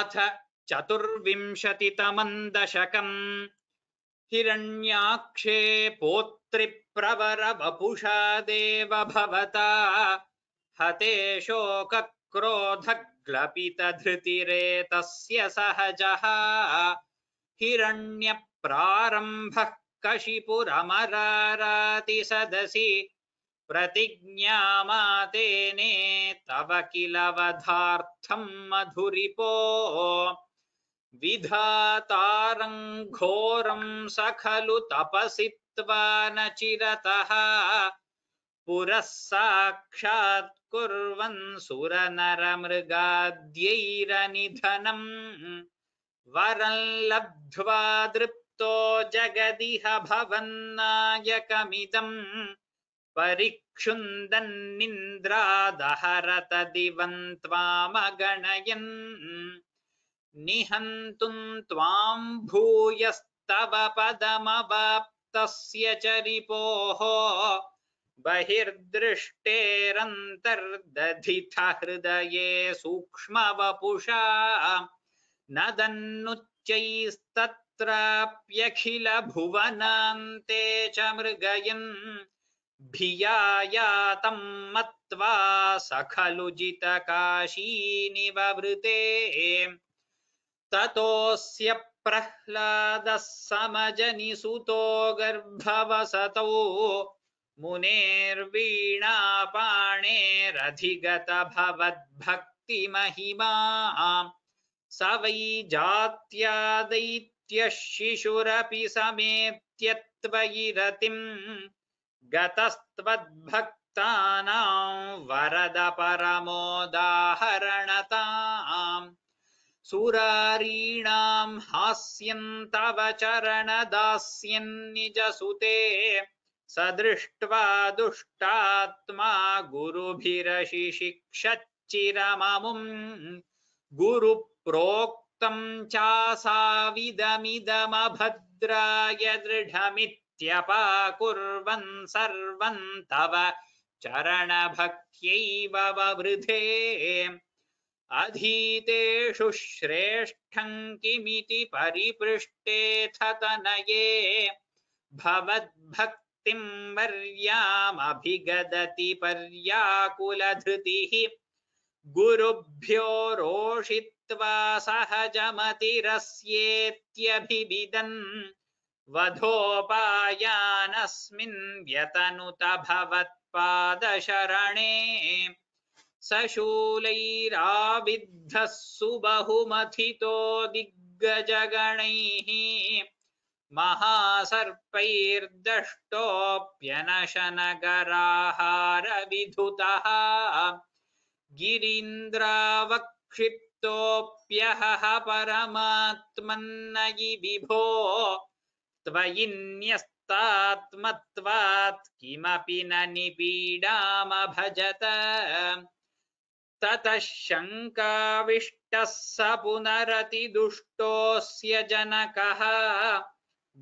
अथ चतुर्विंशतितमं दशकम् हिरण्याक्षे पोत्रिप्रवरवपुषा देव भवता हते तस्य सहजः हिरण्यप्रारम्भः कशिपुरमरारातिसदसि प्रतिज्ञामातेने तव किलवधार्थं मधुरिपो विधातारं घोरं सखलु खलु तपसि त्वा न चिरतः पुरः साक्षात् कुर्वन् सुरनरमृगाद्यैरनिधनम् वरं लब्ध्वा दृप्तो जगदिह भवन्नायकमिदम् परिक्षुन्दन्निन्द्रादहरत दिवन् त्वामगणयन् निहन्तु पदमवाप्तस्य च रिपोः बहिर्दृष्टेरन्तर्दधिथ हृदये सूक्ष्मवपुषा न भुवनान्ते च मृगयन् भियायातं मत्वा सखलु जितकाशीनिवृते ततोऽस्य प्रह्लादः समजनिसुतो गर्भवसतौ मुनेर्वीणापाणेरधिगतभवद्भक्तिमहिमा स वै जात्या दैत्यशिशुरपि त्वयि रतिम् गतस्त्वद्भक्तानां वरदपरमोदाहरणताम् सुरारीणाम् हास्यन्तव चरणदास्यन्निज निजसुते स दृष्ट्वा दुष्टात्मा गुरुभिरशिशिक्षच्चिरममुम् गुरुप्रोक्तम् चासाविदमिदमभद्राय दृढमित् त्यपाकुर्वन् सर्वम् तव चरणभक्त्यैव ववृथे अधीतेषु श्रेष्ठम् किमिति परिपृष्टेथनये भवद्भक्तिम् वर्यामभिगदति पर्याकुलधृतिः गुरुभ्यो रोषित्वा सहजमतिरस्येत्यभिविदन् वधोपायानस्मिन् व्यतनुत भवत्पादशरणे सशूलैराविद्धः सुबहुमथितो दिग्गजगणैः महासर्पैर्दष्टोऽप्यनशनगराहारविधुतः गिरीन्द्रावक्षिप्तोऽप्यहः परमात्मन्नयि विभो त्वयिन्यस्तात्मत्वात् किमपि न निपीडाम भजत ततः शङ्काविष्टः स पुनरतिदुष्टोऽस्य जनकः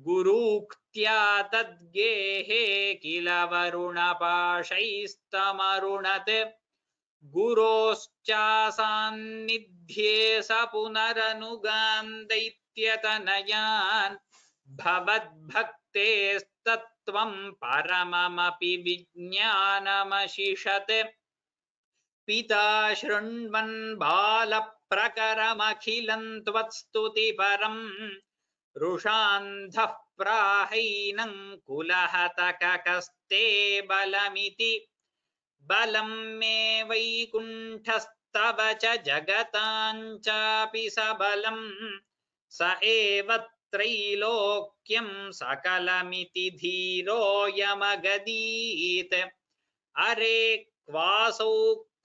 गुरूक्त्या तद्गेहे किल वरुणपाशैस्तमरुणत् गुरोश्चासान्निध्ये स पुनरनुगान् दैत्यतनयान् भवद्भक्तेस्तत्त्वं परममपि विज्ञानमशिषत् पिता शृण्वन् बालप्रकरमखिलं त्वत्स्तुतिपरम् रुषान्धः प्राहीनं कुलहतककस्ते बलमिति बलम् मे वैकुण्ठस्तव च जगताञ्चापि सबलम् स एव त्रैलोक्यं सकलमिति धीरोऽयमगदीत् अरे क्वासौ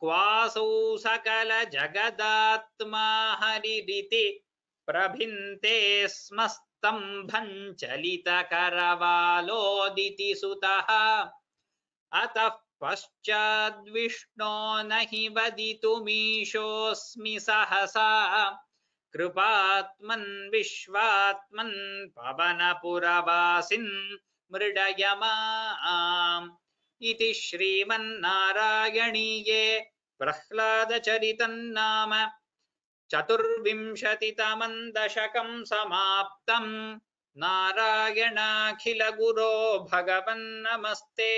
क्वासौ सकलजगदात्मा हरिरिति प्रभिन्ते स्मस्तम्भं चलितकरवालोदिति सुतः अतः पश्चाद्विष्णो न हि वदितुमीशोऽस्मि सहसा कृपात्मन् विश्वात्मन् पवनपुरवासिन् मृडयमाम् इति श्रीमन्नारायणीये प्रह्लादचरितम् नाम चतुर्विंशतितमम् दशकम् समाप्तम् नारायणाखिलगुरो भगवन्नमस्ते